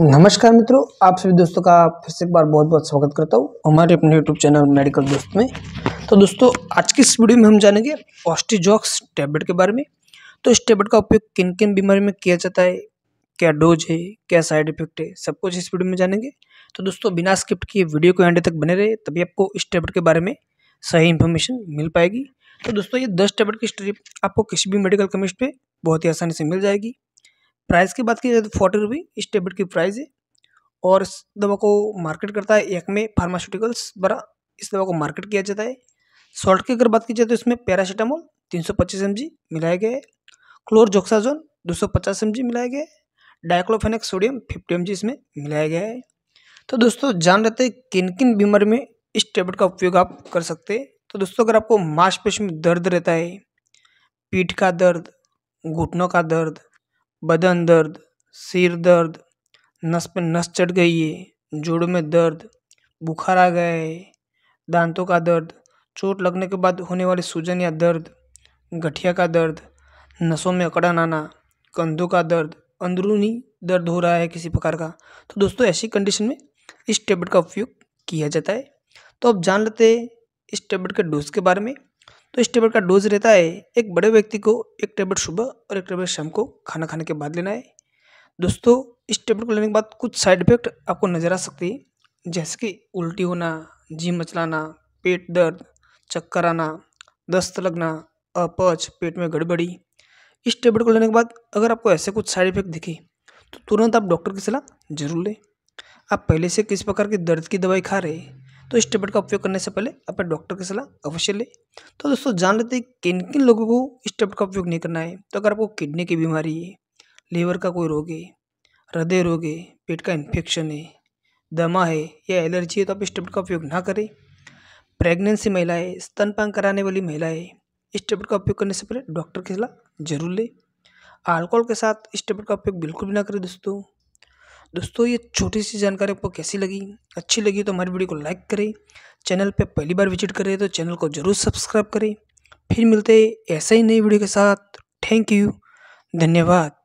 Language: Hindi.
नमस्कार मित्रों आप सभी दोस्तों का फिर से एक बार बहुत बहुत स्वागत करता हूँ हमारे अपने यूट्यूब चैनल मेडिकल दोस्त में तो दोस्तों आज की इस वीडियो में हम जानेंगे ऑस्टिजॉक्स टैबलेट के बारे में तो इस टैबलेट का उपयोग किन किन बीमारी में किया जाता है क्या डोज है क्या साइड इफेक्ट है सब कुछ इस वीडियो में जानेंगे तो दोस्तों बिना स्क्रिप्ट किए वीडियो को एंड तक बने रहे तभी आपको इस टैबलेट के बारे में सही इन्फॉर्मेशन मिल पाएगी तो दोस्तों ये दस टैबलेट की स्ट्रिप आपको किसी भी मेडिकल केमिस्ट पर बहुत ही आसानी से मिल जाएगी प्राइस की बात की जाए तो फोर्टी रुपी इस टेबलेट की प्राइस है और इस दवा को मार्केट करता है एक में फार्मास्यूटिकल्स द्वारा इस दवा को मार्केट किया जाता है सॉल्ट की अगर बात की जाए तो इसमें पैरासीटामोल तीन सौ पच्चीस एम जी मिलाया गया है क्लोरजोक्साजोन दो सौ पचास एम जी मिलाया गया है diclofenac sodium fifty M G इसमें मिलाया गया है तो दोस्तों जान लेते हैं किन किन बीमारी में इस टेबलेट का उपयोग आप कर सकते हैं तो दोस्तों अगर आपको मांसपेश में दर्द रहता है पीठ का दर्द घुटनों का दर्द बदन दर्द सिर दर्द नस पे नस चढ़ गई है जोड़ों में दर्द बुखार आ गया है दांतों का दर्द चोट लगने के बाद होने वाली सूजन या दर्द गठिया का दर्द नसों में अकड़न आना कंधों का दर्द अंदरूनी दर्द हो रहा है किसी प्रकार का तो दोस्तों ऐसी कंडीशन में इस टेबलेट का उपयोग किया जाता है तो अब जान लेते हैं इस टेबलेट के डोज के बारे में तो इस टेबलेट का डोज रहता है एक बड़े व्यक्ति को एक टेबलेट सुबह और एक टेबलेट शाम को खाना खाने के बाद लेना है दोस्तों इस टेबलेट को लेने के बाद कुछ साइड इफेक्ट आपको नज़र आ सकती है जैसे कि उल्टी होना जी मचलाना पेट दर्द चक्कर आना दस्त लगना अपच पेट में गड़बड़ी इस टेबलेट को लेने के बाद अगर आपको ऐसे कुछ साइड इफेक्ट दिखे तो तुरंत आप डॉक्टर की सलाह जरूर लें आप पहले से किस प्रकार की दर्द की दवाई खा रहे हैं तो इस टेबलेट का उपयोग करने से पहले अपने डॉक्टर की सलाह अवश्य लें तो दोस्तों जान लेते हैं किन किन लोगों को इस टेबलेट का उपयोग नहीं करना है तो अगर आपको किडनी की बीमारी है लीवर का कोई रोग है हृदय रोग है पेट का इन्फेक्शन है दमा है या एलर्जी है तो आप इस टेबलेट का उपयोग ना करें प्रेगनेंसी है स्तनपान कराने वाली महिलाएं इस टेबलेट का उपयोग करने से पहले डॉक्टर की सलाह जरूर लें अल्कोहल के साथ इस टेबलेट का उपयोग बिल्कुल भी ना करें दोस्तों दोस्तों ये छोटी सी जानकारी आपको कैसी लगी अच्छी लगी तो हमारी वीडियो को लाइक करें चैनल पर पहली बार विजिट करें तो चैनल को जरूर सब्सक्राइब करें फिर मिलते ऐसे ही नई वीडियो के साथ थैंक यू धन्यवाद